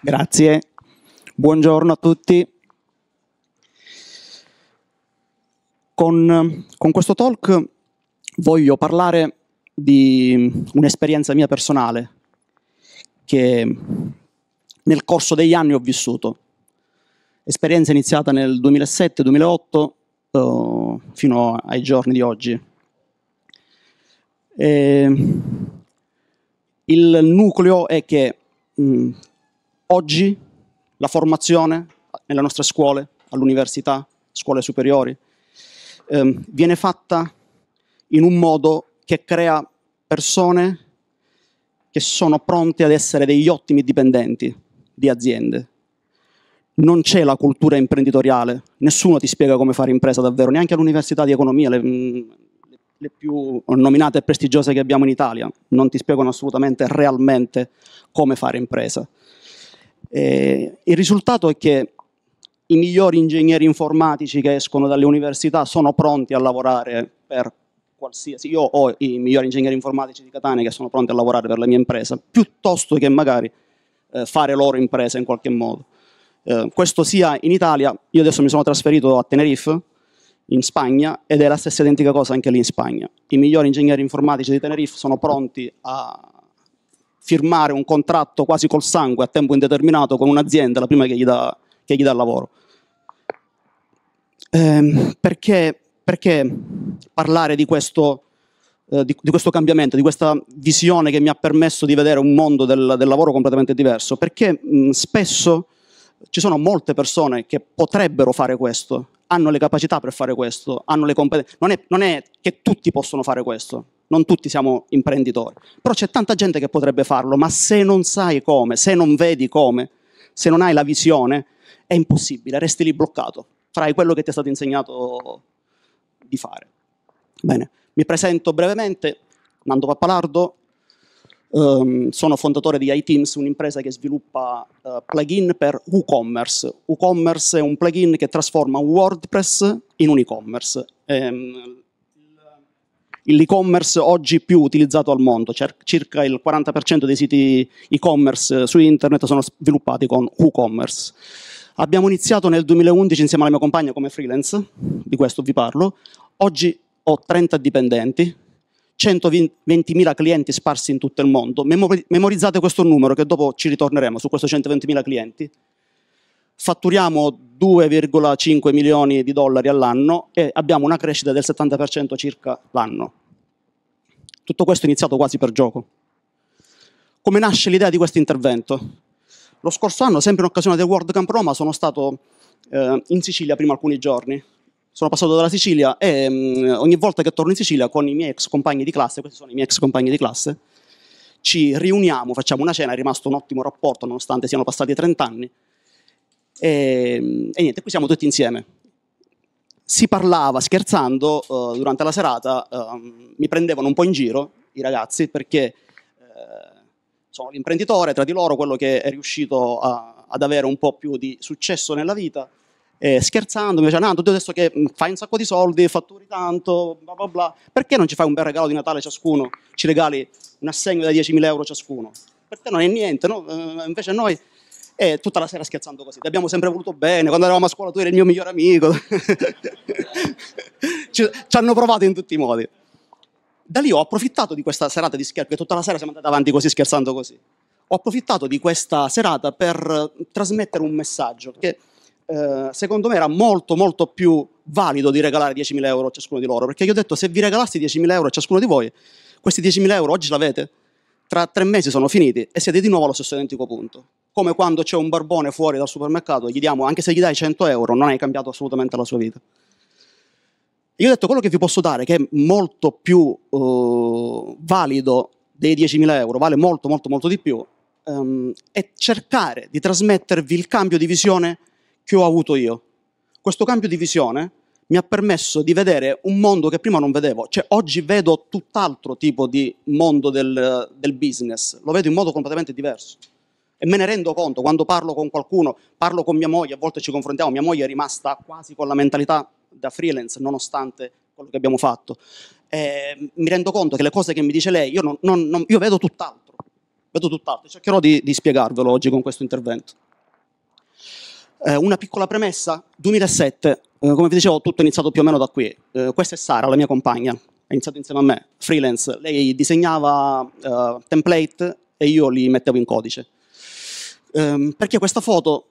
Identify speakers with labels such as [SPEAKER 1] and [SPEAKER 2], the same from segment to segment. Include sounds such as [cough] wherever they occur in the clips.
[SPEAKER 1] Grazie, buongiorno a tutti. Con, con questo talk voglio parlare di un'esperienza mia personale che nel corso degli anni ho vissuto. Esperienza iniziata nel 2007-2008 eh, fino ai giorni di oggi. E eh, il nucleo è che mm, Oggi la formazione nelle nostre scuole, all'università, scuole superiori, ehm, viene fatta in un modo che crea persone che sono pronte ad essere degli ottimi dipendenti di aziende. Non c'è la cultura imprenditoriale, nessuno ti spiega come fare impresa davvero, neanche all'università di economia, le, le più nominate e prestigiose che abbiamo in Italia, non ti spiegano assolutamente realmente come fare impresa. Eh, il risultato è che i migliori ingegneri informatici che escono dalle università sono pronti a lavorare per qualsiasi... Io ho i migliori ingegneri informatici di Catania che sono pronti a lavorare per la mia impresa, piuttosto che magari eh, fare loro impresa in qualche modo. Eh, questo sia in Italia, io adesso mi sono trasferito a Tenerife, in Spagna, ed è la stessa identica cosa anche lì in Spagna. I migliori ingegneri informatici di Tenerife sono pronti a firmare un contratto quasi col sangue a tempo indeterminato con un'azienda, la prima che gli dà, che lavoro. Eh, perché, perché, parlare di questo, eh, di, di questo, cambiamento, di questa visione che mi ha permesso di vedere un mondo del, del lavoro completamente diverso? Perché mh, spesso ci sono molte persone che potrebbero fare questo, hanno le capacità per fare questo, hanno le competenze. Non non è che tutti possono fare questo, non tutti siamo imprenditori, però c'è tanta gente che potrebbe farlo, ma se non sai come, se non vedi come, se non hai la visione, è impossibile, resti lì bloccato, farai quello che ti è stato insegnato di fare. Bene, mi presento brevemente, Nando Pappalardo, Um, sono fondatore di iTeams, un'impresa che sviluppa uh, plugin per WooCommerce. WooCommerce è un plugin che trasforma WordPress in un e-commerce. Um, l'e-commerce oggi più utilizzato al mondo, circa il 40% dei siti e-commerce su internet sono sviluppati con WooCommerce. Abbiamo iniziato nel 2011 insieme alla mia compagna come freelance, di questo vi parlo. Oggi ho 30 dipendenti, 120.000 clienti sparsi in tutto il mondo. Memorizzate questo numero che dopo ci ritorneremo su questi 120.000 clienti fatturiamo 2,5 milioni di dollari all'anno e abbiamo una crescita del 70% circa l'anno. Tutto questo è iniziato quasi per gioco. Come nasce l'idea di questo intervento? Lo scorso anno, sempre in occasione del World Camp Roma, sono stato eh, in Sicilia prima alcuni giorni. Sono passato dalla Sicilia e mh, mm, ogni volta che torno in Sicilia con i miei ex compagni di classe, questi sono i miei ex compagni di classe, ci riuniamo, facciamo una cena, è rimasto un ottimo rapporto nonostante siano passati 30 anni, e, ehm, e niente, qui siamo tutti insieme. Si parlava scherzando uh, durante la serata, uh, mi prendevano un po' in giro i ragazzi perché uh, sono l'imprenditore tra di loro, quello che è riuscito a, ad avere un po' più di successo nella vita. E scherzando, mi diceva, Nando, tu adesso che mm, fai un sacco di soldi, fatturi tanto, bla bla bla, perché non ci fai un bel regalo di Natale ciascuno? Ci regali un assegno da 10.000 euro ciascuno? Per te non è niente, no? Eh, invece noi e tutta la sera scherzando così. Ti abbiamo sempre voluto bene, quando eravamo a scuola tu eri il mio migliore amico. [laughs] ci, ci, hanno provato in tutti i modi. Da lì ho approfittato di questa serata di scherzo, perché tutta la sera siamo andati avanti così, scherzando così. Ho approfittato di questa serata per trasmettere un messaggio che eh, secondo me era molto molto più valido di regalare 10.000 euro a ciascuno di loro, perché gli ho detto se vi regalassi 10.000 euro a ciascuno di voi, questi 10.000 euro oggi l'avete, tra tre mesi sono finiti e siete di nuovo allo stesso identico punto. Come quando c'è un barbone fuori dal supermercato, e gli diamo, anche se gli dai 100 euro, non hai cambiato assolutamente la sua vita. Io ho detto quello che vi posso dare, che è molto più uh, valido dei 10.000 euro, vale molto, molto, molto di più, um, è cercare di trasmettervi il cambio di visione che ho avuto io. Questo cambio di visione mi ha permesso di vedere un mondo che prima non vedevo, cioè oggi vedo tutt'altro tipo di mondo del, del business, lo vedo in modo completamente diverso e me ne rendo conto quando parlo con qualcuno, parlo con mia moglie, a volte ci confrontiamo, mia moglie è rimasta quasi con la mentalità da freelance nonostante quello che abbiamo fatto, e mi rendo conto che le cose che mi dice lei, io, non, non, non, io vedo tutt'altro, vedo tutt'altro, cercherò di, di spiegarvelo oggi con questo intervento. Eh, una piccola premessa, 2007 eh, come vi dicevo, tutto è iniziato più o meno da qui. Eh, questa è Sara, la mia compagna, ha iniziato insieme a me, freelance. Lei disegnava eh, template e io li mettevo in codice. Ehm, perché questa foto?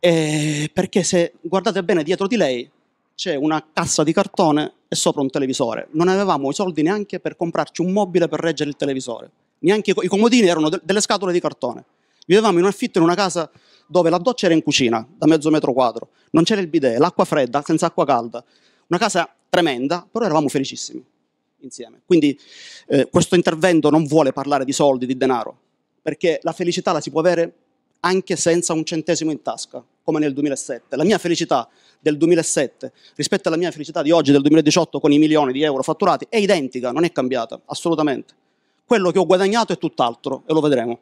[SPEAKER 1] Eh, perché se guardate bene dietro di lei c'è una cassa di cartone e sopra un televisore. Non avevamo i soldi neanche per comprarci un mobile per reggere il televisore. Neanche i comodini erano delle scatole di cartone. Vivevamo in affitto in una casa dove la doccia era in cucina, da mezzo metro quadro, non c'era il bidet, l'acqua fredda, senza acqua calda, una casa tremenda, però eravamo felicissimi insieme. Quindi eh, questo intervento non vuole parlare di soldi, di denaro, perché la felicità la si può avere anche senza un centesimo in tasca, come nel 2007. La mia felicità del 2007 rispetto alla mia felicità di oggi, del 2018, con i milioni di euro fatturati, è identica, non è cambiata, assolutamente. Quello che ho guadagnato è tutt'altro e lo vedremo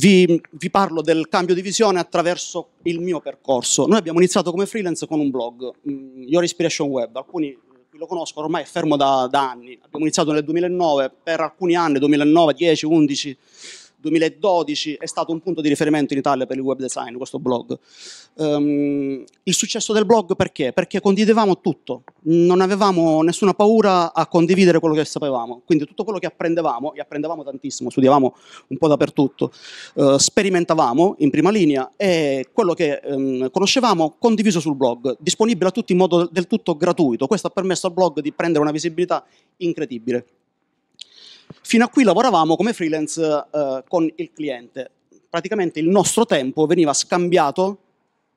[SPEAKER 1] vi, vi, parlo del cambio di visione attraverso il mio percorso. Noi abbiamo iniziato come freelance con un blog, mm, Your Inspiration Web, alcuni eh, lo conoscono, ormai è fermo da, da anni. Abbiamo iniziato nel 2009, per alcuni anni, 2009, 10, 11, 2012 è stato un punto di riferimento in Italia per il web design, questo blog. Um, il successo del blog perché? Perché condividevamo tutto, non avevamo nessuna paura a condividere quello che sapevamo, quindi tutto quello che apprendevamo, e apprendevamo tantissimo, studiavamo un po' dappertutto, uh, sperimentavamo in prima linea e quello che um, conoscevamo condiviso sul blog, disponibile a tutti in modo del tutto gratuito. Questo ha permesso al blog di prendere una visibilità incredibile. Fino a qui lavoravamo come freelance eh, con il cliente. Praticamente il nostro tempo veniva scambiato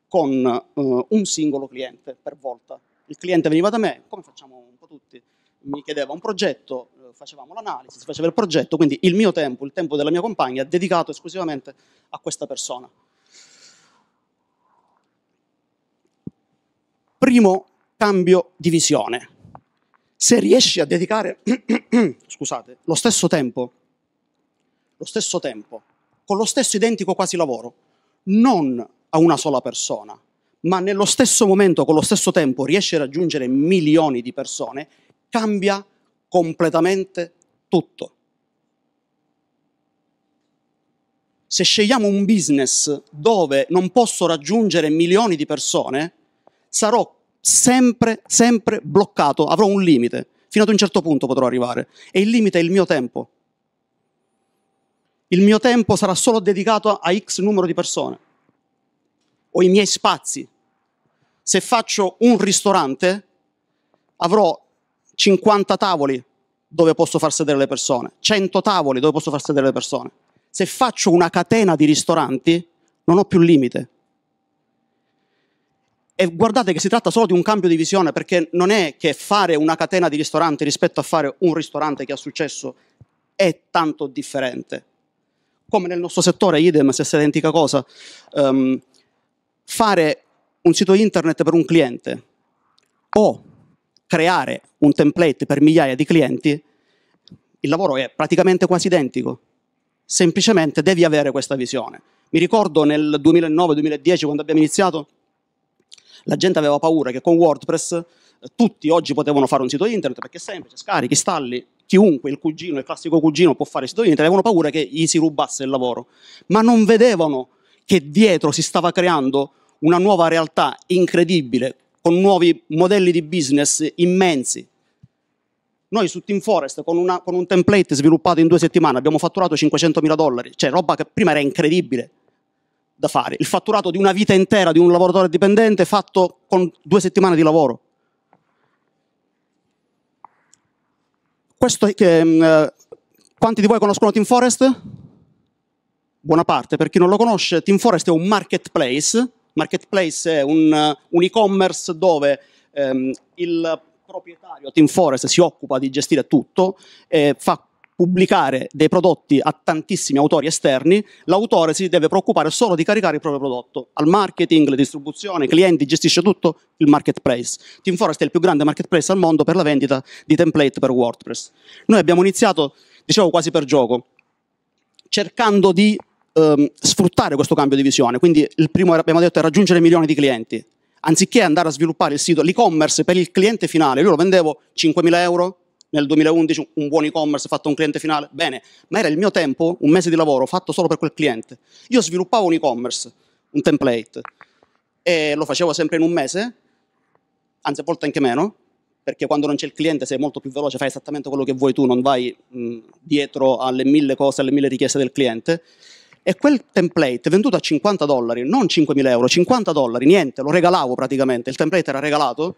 [SPEAKER 1] con eh, un singolo cliente per volta. Il cliente veniva da me, come facciamo un po' tutti, mi chiedeva un progetto, eh, facevamo l'analisi, si faceva il progetto, quindi il mio tempo, il tempo della mia compagna è dedicato esclusivamente a questa persona. Primo cambio di visione se riesci a dedicare [clears throat] scusate, lo stesso tempo, lo stesso tempo, con lo stesso identico quasi lavoro, non a una sola persona, ma nello stesso momento, con lo stesso tempo, riesci a raggiungere milioni di persone, cambia completamente tutto. Se scegliamo un business dove non posso raggiungere milioni di persone, sarò sempre, sempre bloccato, avrò un limite, fino ad un certo punto potrò arrivare e il limite è il mio tempo. Il mio tempo sarà solo dedicato a X numero di persone o i miei spazi. Se faccio un ristorante avrò 50 tavoli dove posso far sedere le persone, 100 tavoli dove posso far sedere le persone. Se faccio una catena di ristoranti non ho più limite, e guardate che si tratta solo di un cambio di visione, perché non è che fare una catena di ristoranti rispetto a fare un ristorante che ha successo è tanto differente. Come nel nostro settore, idem, stessa identica cosa. Um, fare un sito internet per un cliente o creare un template per migliaia di clienti, il lavoro è praticamente quasi identico. Semplicemente devi avere questa visione. Mi ricordo nel 2009-2010 quando abbiamo iniziato la gente aveva paura che con WordPress eh, tutti oggi potevano fare un sito internet perché è semplice, scarichi, installi, chiunque, il cugino, il classico cugino può fare il sito internet, avevano paura che gli si rubasse il lavoro, ma non vedevano che dietro si stava creando una nuova realtà incredibile, con nuovi modelli di business immensi. Noi su Team Forest, con, una, con un template sviluppato in due settimane, abbiamo fatturato 500 mila dollari, cioè roba che prima era incredibile da fare, il fatturato di una vita intera di un lavoratore dipendente fatto con due settimane di lavoro. Questo, eh, mm, eh, quanti di voi conoscono Team Forest? Buona parte, per chi non lo conosce, Team Forest è un marketplace. Marketplace è un, eh, un e-commerce dove ehm, il proprietario Team Forest si occupa di gestire tutto, e fa pubblicare dei prodotti a tantissimi autori esterni, l'autore si deve preoccupare solo di caricare il proprio prodotto al marketing, la distribuzione, i clienti, gestisce tutto il marketplace. Team Forest è il più grande marketplace al mondo per la vendita di template per WordPress. Noi abbiamo iniziato, dicevo quasi per gioco, cercando di ehm, sfruttare questo cambio di visione, quindi il primo abbiamo detto è raggiungere milioni di clienti. Anziché andare a sviluppare il sito, l'e-commerce per il cliente finale, io lo vendevo 5.000 euro, nel 2011 un buon e-commerce fatto a un cliente finale, bene, ma era il mio tempo, un mese di lavoro fatto solo per quel cliente. Io sviluppavo un e-commerce, un template, e lo facevo sempre in un mese, anzi a volte anche meno, perché quando non c'è il cliente sei molto più veloce, fai esattamente quello che vuoi tu, non vai mh, dietro alle mille cose, alle mille richieste del cliente. E quel template venduto a 50 dollari, non 5.000 euro, 50 dollari, niente, lo regalavo praticamente, il template era regalato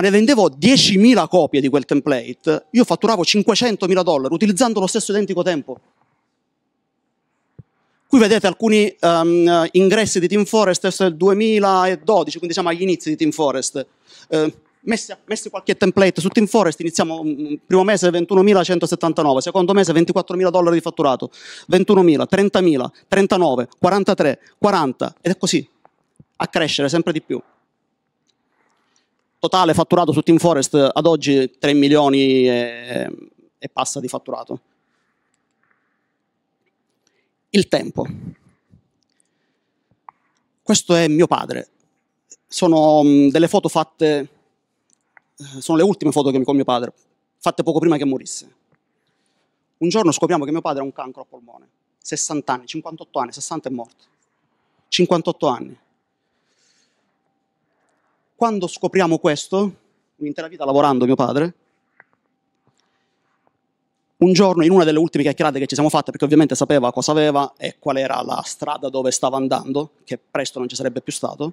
[SPEAKER 1] ma ne vendevo 10.000 copie di quel template, io fatturavo 500.000 dollari utilizzando lo stesso identico tempo. Qui vedete alcuni um, ingressi di Team Forest del 2012, quindi siamo agli inizi di Team Forest. Uh, messi, messi, qualche template su Team Forest, iniziamo mm, mm, primo mese 21.179, secondo mese 24.000 dollari di fatturato, 21.000, 30.000, 39, 43, 40 ed è così, a crescere sempre di più totale fatturato su Team Forest ad oggi 3 milioni e, e passa di fatturato. Il tempo. Questo è mio padre. Sono mm, delle foto fatte, eh, sono le ultime foto che mi con mio padre, fatte poco prima che morisse. Un giorno scopriamo che mio padre ha un cancro al polmone, 60 anni, 58 anni, 60 è morto. 58 anni. Quando scopriamo questo, un'intera vita lavorando mio padre, un giorno in una delle ultime chiacchierate che ci siamo fatte, perché ovviamente sapeva cosa aveva e qual era la strada dove stava andando, che presto non ci sarebbe più stato,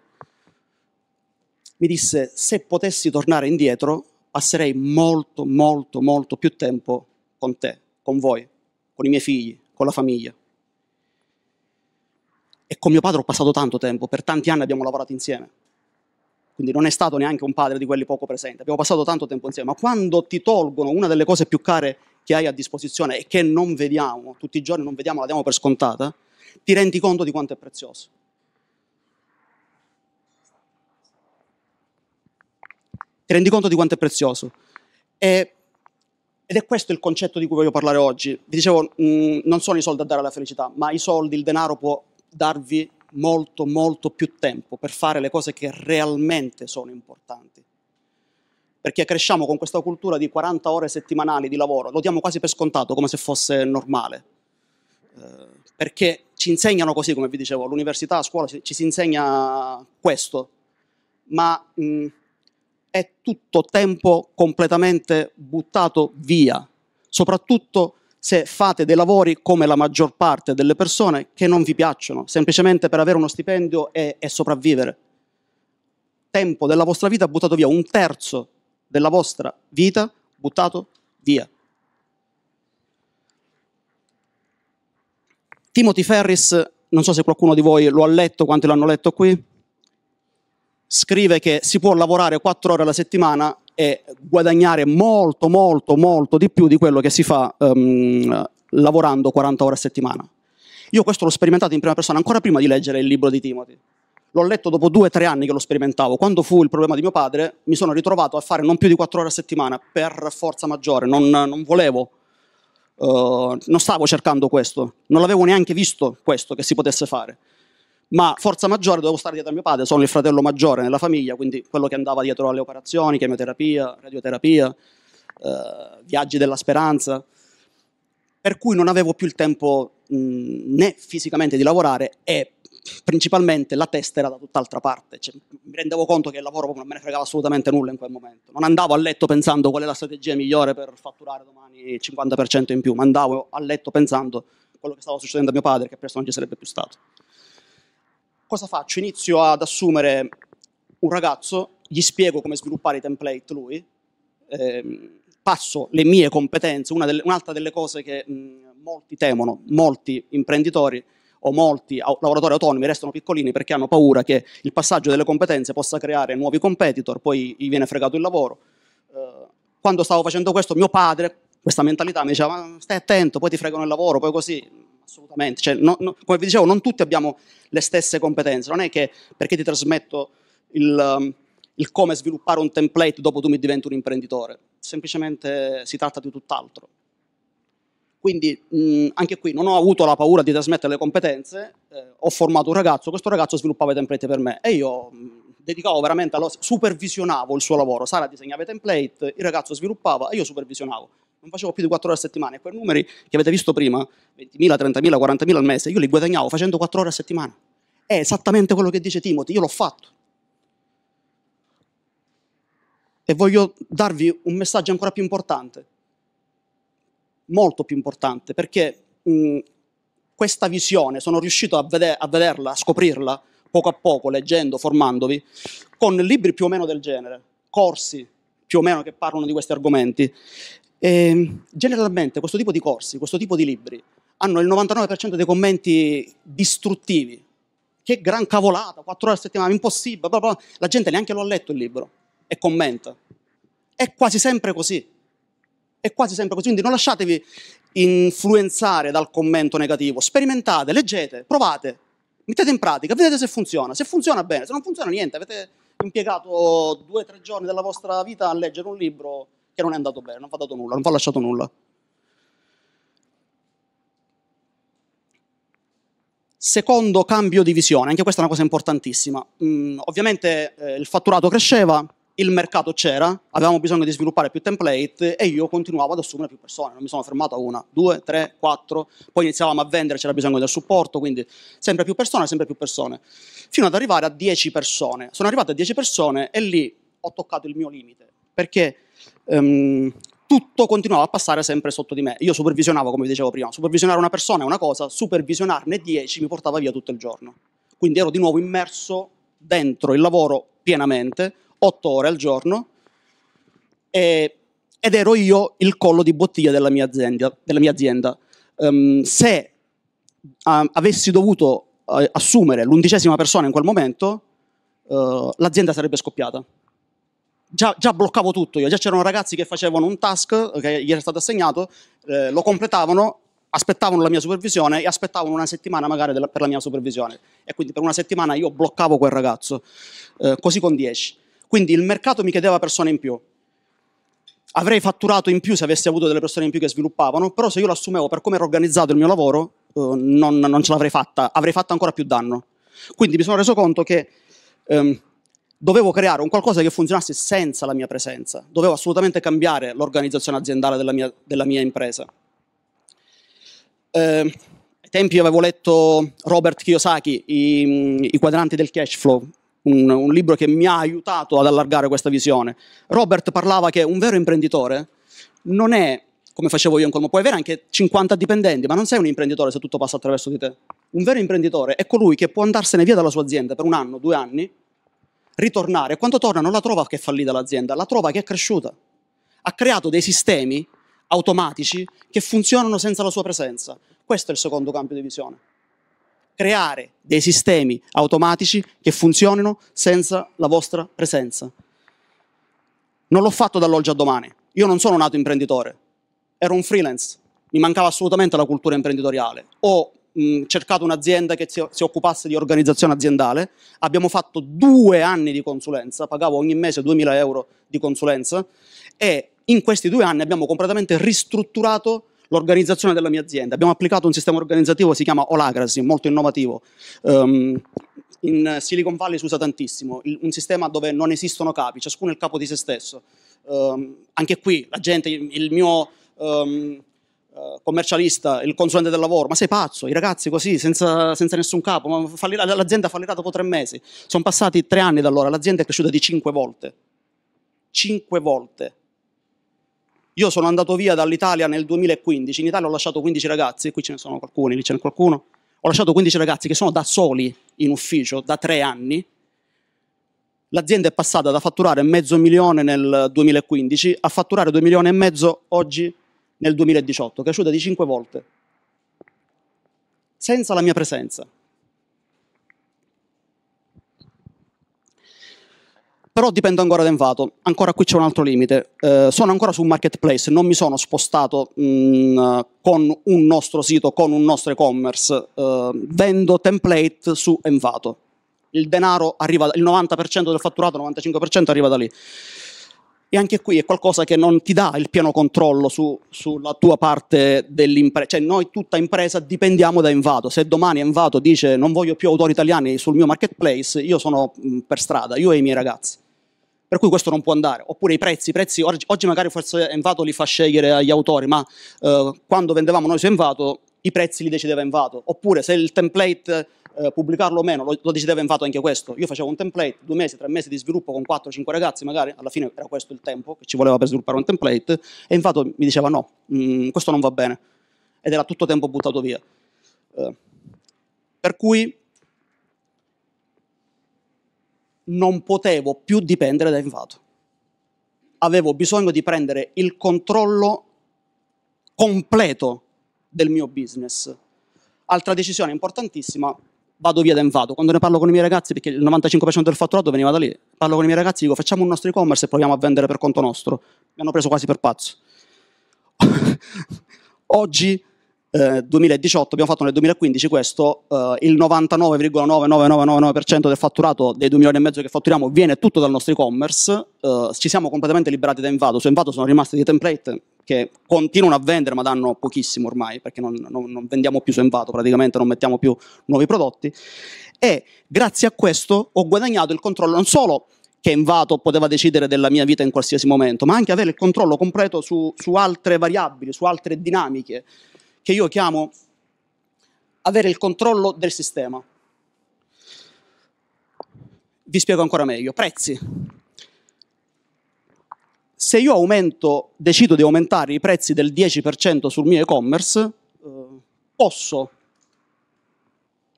[SPEAKER 1] mi disse se potessi tornare indietro passerei molto, molto, molto più tempo con te, con voi, con i miei figli, con la famiglia. E con mio padre ho passato tanto tempo, per tanti anni abbiamo lavorato insieme quindi non è stato neanche un padre di quelli poco presenti, abbiamo passato tanto tempo insieme, ma quando ti tolgono una delle cose più care che hai a disposizione e che non vediamo, tutti i giorni non vediamo, la diamo per scontata, ti rendi conto di quanto è prezioso. Ti rendi conto di quanto è prezioso. E, ed è questo il concetto di cui voglio parlare oggi. Vi dicevo, mh, mm, non sono i soldi a dare alla felicità, ma i soldi, il denaro può darvi molto, molto più tempo per fare le cose che realmente sono importanti. Perché cresciamo con questa cultura di 40 ore settimanali di lavoro, lo diamo quasi per scontato, come se fosse normale. Eh, perché ci insegnano così, come vi dicevo, all'università, a scuola ci, si insegna questo, ma mh, è tutto tempo completamente buttato via, soprattutto se fate dei lavori come la maggior parte delle persone che non vi piacciono, semplicemente per avere uno stipendio e, e sopravvivere. Tempo della vostra vita buttato via, un terzo della vostra vita buttato via. Timothy Ferris, non so se qualcuno di voi lo ha letto, quanti l'hanno letto qui, scrive che si può lavorare quattro ore alla settimana e guadagnare molto, molto, molto di più di quello che si fa um, lavorando 40 ore a settimana. Io questo l'ho sperimentato in prima persona ancora prima di leggere il libro di Timothy. L'ho letto dopo due o tre anni che lo sperimentavo. Quando fu il problema di mio padre, mi sono ritrovato a fare non più di 4 ore a settimana per forza maggiore. Non, non volevo, uh, non stavo cercando questo, non l'avevo neanche visto questo che si potesse fare ma forza maggiore dovevo stare dietro a mio padre, sono il fratello maggiore nella famiglia, quindi quello che andava dietro alle operazioni, chemioterapia, radioterapia, eh, viaggi della speranza, per cui non avevo più il tempo mh, né fisicamente di lavorare e principalmente la testa era da tutt'altra parte, cioè, mi rendevo conto che il lavoro non me ne fregava assolutamente nulla in quel momento, non andavo a letto pensando qual è la strategia migliore per fatturare domani il 50% in più, ma andavo a letto pensando quello che stava succedendo a mio padre, che presto non ci sarebbe più stato cosa faccio? Inizio ad assumere un ragazzo, gli spiego come sviluppare i template lui, ehm, passo le mie competenze, delle, un'altra delle cose che mh, molti temono, molti imprenditori o molti lavoratori autonomi restano piccolini perché hanno paura che il passaggio delle competenze possa creare nuovi competitor, poi gli viene fregato il lavoro. Eh, quando stavo facendo questo mio padre, questa mentalità mi diceva stai attento, poi ti fregano il lavoro, poi così, assolutamente. Cioè, no, no, come vi dicevo, non tutti abbiamo le stesse competenze, non è che perché ti trasmetto il, um, il come sviluppare un template dopo tu mi diventi un imprenditore, semplicemente si tratta di tutt'altro. Quindi mh, mm, anche qui non ho avuto la paura di trasmettere le competenze, eh, ho formato un ragazzo, questo ragazzo sviluppava i template per me e io mh, mm, dedicavo veramente, allo, supervisionavo il suo lavoro, Sara disegnava i template, il ragazzo sviluppava e io supervisionavo non facevo più di 4 ore a settimana e quei numeri che avete visto prima, 20.000, 30.000, 40.000 al mese, io li guadagnavo facendo 4 ore a settimana. È esattamente quello che dice Timothy, io l'ho fatto. E voglio darvi un messaggio ancora più importante, molto più importante, perché mh, questa visione sono riuscito a, vede- a vederla, a scoprirla poco a poco, leggendo, formandovi, con libri più o meno del genere, corsi più o meno che parlano di questi argomenti. E, ehm, generalmente questo tipo di corsi, questo tipo di libri, hanno il 99% dei commenti distruttivi. Che gran cavolata, quattro ore a settimana, impossibile, bla bla. la gente neanche lo ha letto il libro e commenta. È quasi sempre così. È quasi sempre così, quindi non lasciatevi influenzare dal commento negativo, sperimentate, leggete, provate, mettete in pratica, vedete se funziona. Se funziona bene, se non funziona niente, avete impiegato due o tre giorni della vostra vita a leggere un libro che non è andato bene, non fa dato nulla, non fa lasciato nulla. Secondo cambio di visione, anche questa è una cosa importantissima. Mm, ovviamente eh, il fatturato cresceva, il mercato c'era, avevamo bisogno di sviluppare più template e io continuavo ad assumere più persone, non mi sono fermato a una, due, tre, quattro, poi iniziavamo a vendere, c'era bisogno del supporto, quindi sempre più persone, sempre più persone, fino ad arrivare a 10 persone. Sono arrivato a 10 persone e lì ho toccato il mio limite, perché ehm, tutto continuava a passare sempre sotto di me. Io supervisionavo, come vi dicevo prima, supervisionare una persona è una cosa, supervisionarne 10 mi portava via tutto il giorno. Quindi ero di nuovo immerso dentro il lavoro pienamente, 8 ore al giorno, e, ed ero io il collo di bottiglia della mia azienda. Della mia azienda. Um, se uh, avessi dovuto uh, assumere l'undicesima persona in quel momento, uh, l'azienda sarebbe scoppiata già, già, bloccavo tutto io, già c'erano ragazzi che facevano un task che gli era stato assegnato, eh, lo completavano, aspettavano la mia supervisione e aspettavano una settimana magari della, per la mia supervisione e quindi per una settimana io bloccavo quel ragazzo, eh, così con 10. Quindi il mercato mi chiedeva persone in più. Avrei fatturato in più se avessi avuto delle persone in più che sviluppavano, però se io lo assumevo per come era organizzato il mio lavoro, eh, non, non, ce l'avrei fatta, avrei fatto ancora più danno. Quindi mi sono reso conto che ehm, dovevo creare un qualcosa che funzionasse senza la mia presenza, dovevo assolutamente cambiare l'organizzazione aziendale della mia, della mia impresa. Eh, ai tempi avevo letto Robert Kiyosaki, I, i quadranti del cash flow, un, un, libro che mi ha aiutato ad allargare questa visione. Robert parlava che un vero imprenditore non è, come facevo io in Colmo, puoi avere anche 50 dipendenti, ma non sei un imprenditore se tutto passa attraverso di te. Un vero imprenditore è colui che può andarsene via dalla sua azienda per un anno, due anni, ritornare. Quando torna non la trova che è fallita l'azienda, la trova che è cresciuta. Ha creato dei sistemi automatici che funzionano senza la sua presenza. Questo è il secondo cambio di visione. Creare dei sistemi automatici che funzionino senza la vostra presenza. Non l'ho fatto dall'oggi a domani. Io non sono nato imprenditore, ero un freelance, mi mancava assolutamente la cultura imprenditoriale. Ho mh, cercato un'azienda che si, occupasse di organizzazione aziendale, abbiamo fatto due anni di consulenza, pagavo ogni mese 2.000 euro di consulenza e in questi due anni abbiamo completamente ristrutturato l'organizzazione della mia azienda. Abbiamo applicato un sistema organizzativo che si chiama Olagrasi, molto innovativo. Um, in Silicon Valley si usa tantissimo, il, un sistema dove non esistono capi, ciascuno è il capo di se stesso. Um, anche qui la gente, il mio... Um, eh, commercialista, il consulente del lavoro, ma sei pazzo, i ragazzi così, senza, senza nessun capo, ma fallirà, l'azienda fallirà dopo tre mesi. Sono passati tre anni da allora, l'azienda è cresciuta di cinque volte. Cinque volte. Io sono andato via dall'Italia nel 2015, in Italia ho lasciato 15 ragazzi, qui ce ne sono alcuni, lì ce n'è qualcuno, ho lasciato 15 ragazzi che sono da soli in ufficio da tre anni, l'azienda è passata da fatturare mezzo milione nel 2015 a fatturare due milioni e mezzo oggi nel 2018, cresciuta di 5 volte, senza la mia presenza. Però dipendo ancora da Envato, ancora qui c'è un altro limite, eh, sono ancora su un marketplace, non mi sono spostato mh, mm, con un nostro sito, con un nostro e-commerce, eh, vendo template su Envato, il denaro arriva, il 90% del fatturato, il 95% arriva da lì. E anche qui è qualcosa che non ti dà il pieno controllo su, sulla tua parte dell'impresa. Cioè noi tutta impresa dipendiamo da Envato. Se domani Envato dice non voglio più autori italiani sul mio marketplace, io sono per strada, io e i miei ragazzi. Per cui questo non può andare. Oppure i prezzi, i prezzi oggi, magari forse Envato li fa scegliere agli autori, ma eh, quando vendevamo noi su Envato i prezzi li decideva Envato. Oppure se il template eh, pubblicarlo o meno, lo, lo decideva in anche questo. Io facevo un template, due mesi, tre mesi di sviluppo con 4-5 ragazzi magari, alla fine era questo il tempo che ci voleva per sviluppare un template, e in mi diceva no, mh, mm, questo non va bene, ed era tutto tempo buttato via. Eh, per cui non potevo più dipendere da Invato. Avevo bisogno di prendere il controllo completo del mio business. Altra decisione importantissima, vado via da invato. Quando ne parlo con i miei ragazzi, perché il 95% del fatturato veniva da lì, parlo con i miei ragazzi e dico facciamo un nostro e-commerce e proviamo a vendere per conto nostro. Mi hanno preso quasi per pazzo. [laughs] Oggi, eh, 2018, abbiamo fatto nel 2015 questo, eh, il 99,9999% del fatturato dei 2 milioni e mezzo che fatturiamo viene tutto dal nostro e-commerce, eh, ci siamo completamente liberati da Invato, su Invato sono rimasti dei template che continuano a vendere ma danno pochissimo ormai perché non, non, non vendiamo più su Envato praticamente non mettiamo più nuovi prodotti e grazie a questo ho guadagnato il controllo non solo che Envato poteva decidere della mia vita in qualsiasi momento ma anche avere il controllo completo su, su altre variabili su altre dinamiche che io chiamo avere il controllo del sistema vi spiego ancora meglio prezzi se io aumento, decido di aumentare i prezzi del 10% sul mio e-commerce, eh, posso,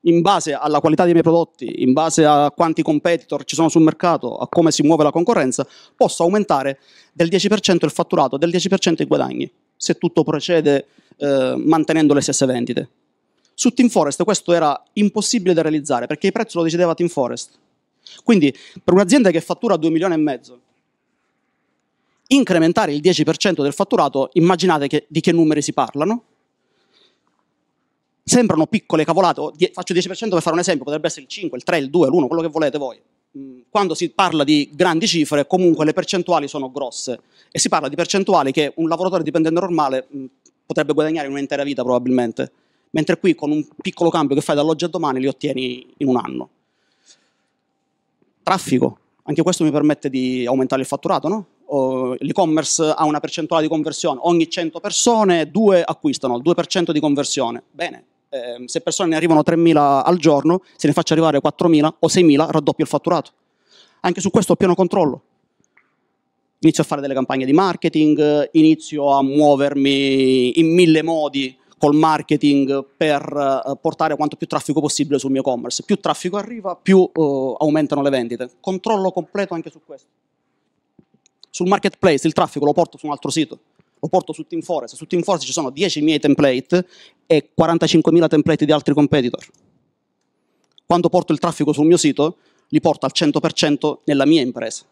[SPEAKER 1] in base alla qualità dei miei prodotti, in base a quanti competitor ci sono sul mercato, a come si muove la concorrenza, posso aumentare del 10% il fatturato, del 10% i guadagni, se tutto procede eh, mantenendo le stesse vendite. Su Team Forest questo era impossibile da realizzare perché il prezzo lo decideva Team Forest. Quindi per un'azienda che fattura 2 milioni e mezzo incrementare il 10% del fatturato, immaginate che, di che numeri si parlano. Sembrano piccole cavolate, die, faccio 10% per fare un esempio, potrebbe essere il 5, il 3, il 2, l'1, quello che volete voi. Mm, quando si parla di grandi cifre, comunque le percentuali sono grosse e si parla di percentuali che un lavoratore dipendente normale mm, potrebbe guadagnare in un'intera vita probabilmente, mentre qui con un piccolo cambio che fai dall'oggi a domani li ottieni in un anno. Traffico, anche questo mi permette di aumentare il fatturato, no? l'e-commerce ha una percentuale di conversione, ogni 100 persone due acquistano, il 2% di conversione. Bene, eh, se persone ne arrivano 3.000 al giorno, se ne faccio arrivare 4.000 o 6.000, raddoppio il fatturato. Anche su questo ho pieno controllo. Inizio a fare delle campagne di marketing, inizio a muovermi in mille modi col marketing per eh, portare quanto più traffico possibile sul mio e-commerce. Più traffico arriva, più eh, aumentano le vendite. Controllo completo anche su questo sul marketplace il traffico lo porto su un altro sito, lo porto su Team Forest, su Team Forest ci sono 10 miei template e 45.000 template di altri competitor. Quando porto il traffico sul mio sito, li porto al 100% nella mia impresa.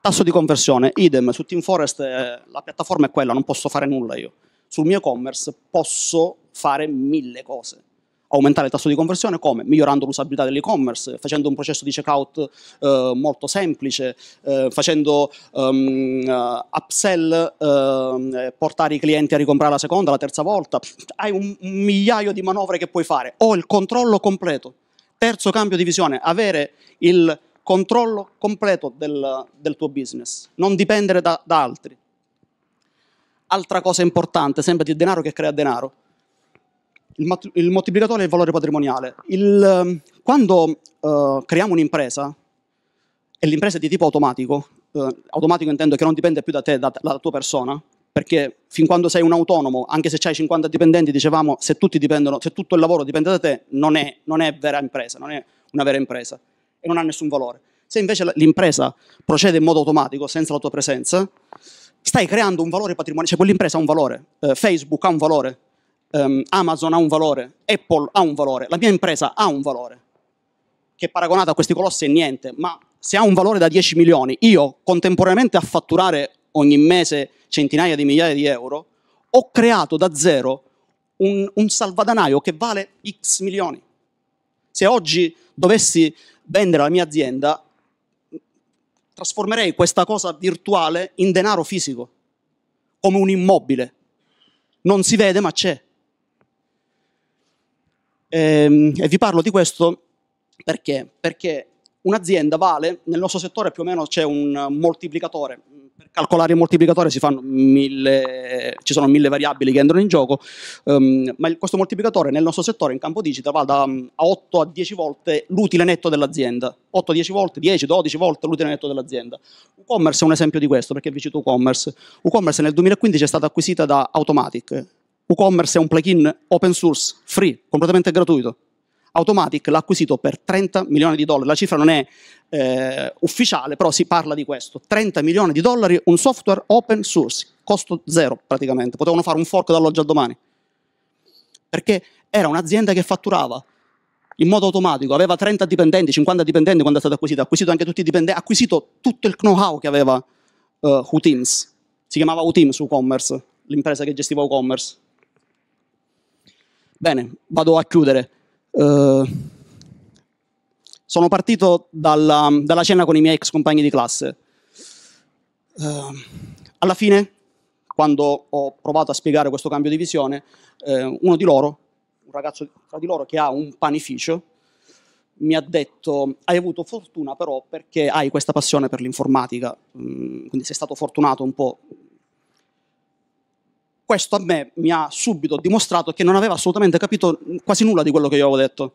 [SPEAKER 1] Tasso di conversione, idem, su TeamForest eh, la piattaforma è quella, non posso fare nulla io. Sul mio e-commerce posso fare mille cose aumentare il tasso di conversione come? Migliorando l'usabilità dell'e-commerce, facendo un processo di checkout eh, molto semplice, eh, facendo um, upsell, eh, portare i clienti a ricomprare la seconda, la terza volta. Hai un migliaio di manovre che puoi fare. Ho il controllo completo. Terzo cambio di visione, avere il controllo completo del, del tuo business, non dipendere da, da altri. Altra cosa importante, sempre di denaro che crea denaro il, mat- il moltiplicatore è il valore patrimoniale. Il, ehm, quando uh, creiamo un'impresa, e l'impresa è di tipo automatico, uh, automatico intendo che non dipende più da te, da, dalla tua persona, perché fin quando sei un autonomo, anche se hai 50 dipendenti, dicevamo, se, dipendono, se, tutto il lavoro dipende da te, non è, non è vera impresa, non è una vera impresa e non ha nessun valore. Se invece l'impresa procede in modo automatico, senza la tua presenza, stai creando un valore patrimoniale, cioè quell'impresa ha un valore, eh, Facebook ha un valore, um, Amazon ha un valore, Apple ha un valore, la mia impresa ha un valore, che paragonata a questi colossi è niente, ma se ha un valore da 10 milioni, io contemporaneamente a fatturare ogni mese centinaia di migliaia di euro, ho creato da zero un, un salvadanaio che vale x milioni. Se oggi dovessi vendere la mia azienda, trasformerei questa cosa virtuale in denaro fisico, come un immobile. Non si vede ma c'è. Ehm, e, vi parlo di questo perché? Perché un'azienda vale, nel nostro settore più o meno c'è un moltiplicatore, per calcolare il moltiplicatore mille, ci sono mille variabili che entrano in gioco, um, ma questo moltiplicatore nel nostro settore in campo digital va da um, a 8 a 10 volte l'utile netto dell'azienda, 8 a 10 volte, 10, 12 volte l'utile netto dell'azienda. WooCommerce è un esempio di questo, perché vi cito e-commerce. E-commerce nel 2015 è stata acquisita da Automatic, WooCommerce è un plugin open source, free, completamente gratuito. Automatic l'ha acquisito per 30 milioni di dollari. La cifra non è eh, ufficiale, però si parla di questo. 30 milioni di dollari, un software open source, costo zero praticamente. Potevano fare un fork dall'oggi al domani. Perché era un'azienda che fatturava in modo automatico, aveva 30 dipendenti, 50 dipendenti quando è stato acquisito, ha acquisito anche tutti i dipendenti, ha acquisito tutto il know-how che aveva uh, eh, WhoTeams. Si chiamava WhoTeams WooCommerce, l'impresa che gestiva WooCommerce. Bene, vado a chiudere. Uh, sono partito dalla, dalla, cena con i miei ex compagni di classe. Uh, alla fine, quando ho provato a spiegare questo cambio di visione, eh, uno di loro, un ragazzo tra di loro che ha un panificio, mi ha detto hai avuto fortuna però perché hai questa passione per l'informatica, mm, quindi sei stato fortunato un po' questo a me mi ha subito dimostrato che non aveva assolutamente capito quasi nulla di quello che io avevo detto.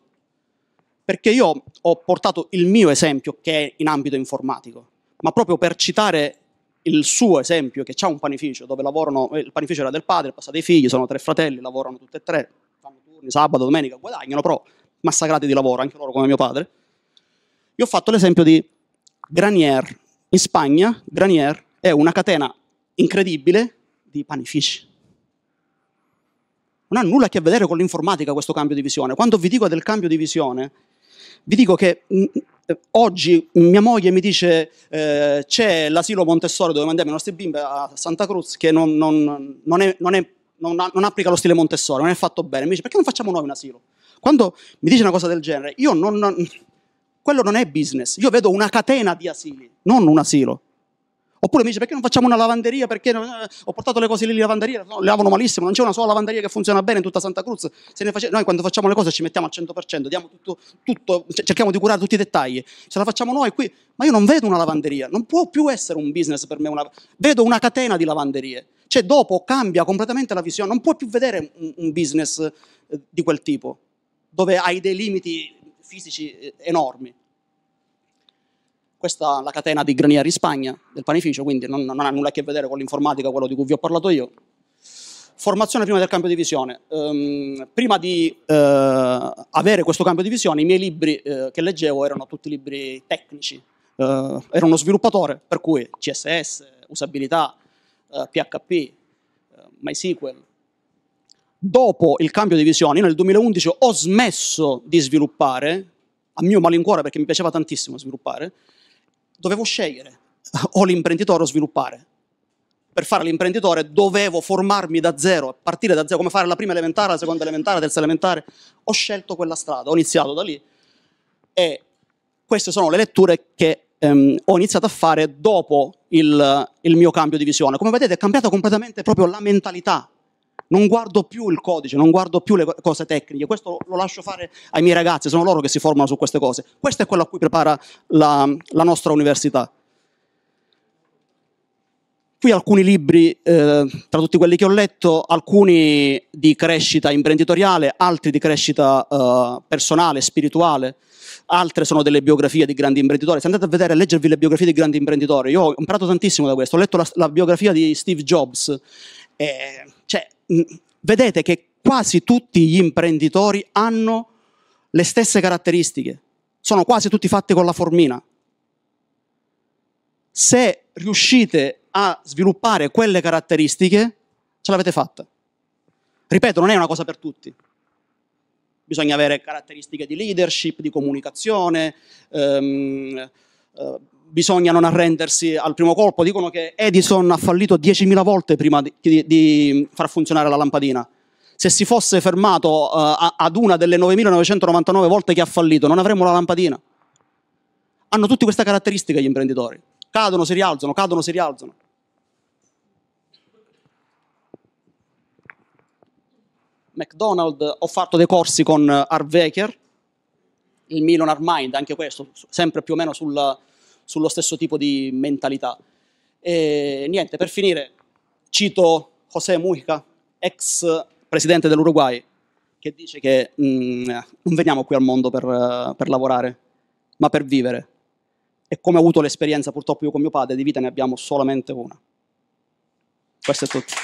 [SPEAKER 1] Perché io ho portato il mio esempio, che è in ambito informatico, ma proprio per citare il suo esempio, che c'è un panificio dove lavorano, eh, il panificio era del padre, passa dei figli, sono tre fratelli, lavorano tutti e tre, fanno turni sabato, domenica, guadagnano, però massacrati di lavoro, anche loro come mio padre. Io ho fatto l'esempio di Granier. In Spagna, Granier è una catena incredibile di panifici non ha nulla a che vedere con l'informatica questo cambio di visione. Quando vi dico del cambio di visione, vi dico che mh, mm, mm, eh, oggi mia moglie mi dice eh, c'è l'asilo Montessori dove mandiamo i nostri bimbi a Santa Cruz che non, non, non, è, è, non, applica lo stile Montessori, non è fatto bene. Mi dice perché non facciamo noi un asilo? Quando mi dice una cosa del genere, io non quello non è business, io vedo una catena di asili, non un asilo. Oppure mi dice perché non facciamo una lavanderia? Perché non... Eh, ho portato le cose lì in lavanderia, no, le lavano malissimo, non c'è una sola lavanderia che funziona bene in tutta Santa Cruz. Face... Noi quando facciamo le cose ci mettiamo al 100%, diamo tutto, tutto, cerchiamo di curare tutti i dettagli. Se la facciamo noi qui, ma io non vedo una lavanderia, non può più essere un business per me, una... vedo una catena di lavanderie. Cioè dopo cambia completamente la visione, non puoi più vedere un, un business eh, di quel tipo, dove hai dei limiti fisici eh, enormi. Questa è la catena di Granieri Spagna, del panificio, quindi non, non ha nulla a che vedere con l'informatica, quello di cui vi ho parlato io. Formazione prima del cambio di visione. Um, prima di uh, avere questo cambio di visione, i miei libri uh, che leggevo erano tutti libri tecnici. Uh, eh, ero uno sviluppatore, per cui CSS, usabilità, PHP, MySQL. Dopo il cambio di visione, nel 2011 ho smesso di sviluppare, a mio malincuore perché mi piaceva tantissimo sviluppare, dovevo scegliere [laughs] o l'imprenditore o sviluppare. Per fare l'imprenditore dovevo formarmi da zero, partire da zero, come fare la prima elementare, la seconda elementare, la terza elementare. Ho scelto quella strada, ho iniziato da lì e queste sono le letture che ehm, ho iniziato a fare dopo il, il mio cambio di visione. Come vedete è cambiata completamente proprio la mentalità non guardo più il codice, non guardo più le cose tecniche, questo lo lascio fare ai miei ragazzi, sono loro che si formano su queste cose. Questo è quello a cui prepara la, la nostra università. Qui alcuni libri, eh, tra tutti quelli che ho letto, alcuni di crescita imprenditoriale, altri di crescita eh, personale, spirituale, altre sono delle biografie di grandi imprenditori. Se andate a vedere, a leggervi le biografie di grandi imprenditori, io ho imparato tantissimo da questo. Ho letto la, la biografia di Steve Jobs. Eh, cioè, mm, vedete che quasi tutti gli imprenditori hanno le stesse caratteristiche, sono quasi tutti fatti con la formina. Se riuscite a sviluppare quelle caratteristiche, ce l'avete fatta. Ripeto, non è una cosa per tutti. Bisogna avere caratteristiche di leadership, di comunicazione, ehm, eh, bisogna non arrendersi al primo colpo. Dicono che Edison ha fallito 10.000 volte prima di, di, di far funzionare la lampadina. Se si fosse fermato uh, ad una delle 9.999 volte che ha fallito, non avremmo la lampadina. Hanno tutte queste caratteristiche gli imprenditori. Cadono, si rialzano, cadono, si rialzano. McDonald's, ho fatto dei corsi con eh, Harveker, il Milan Mind, anche questo, sempre più o meno sul, sullo stesso tipo di mentalità. E niente, per finire, cito José Mujica, ex presidente dell'Uruguay, che dice che mh, mm, non veniamo qui al mondo per, per lavorare, ma per vivere. E come ho avuto l'esperienza purtroppo io con mio padre, di vita ne abbiamo solamente una. Questo è tutto.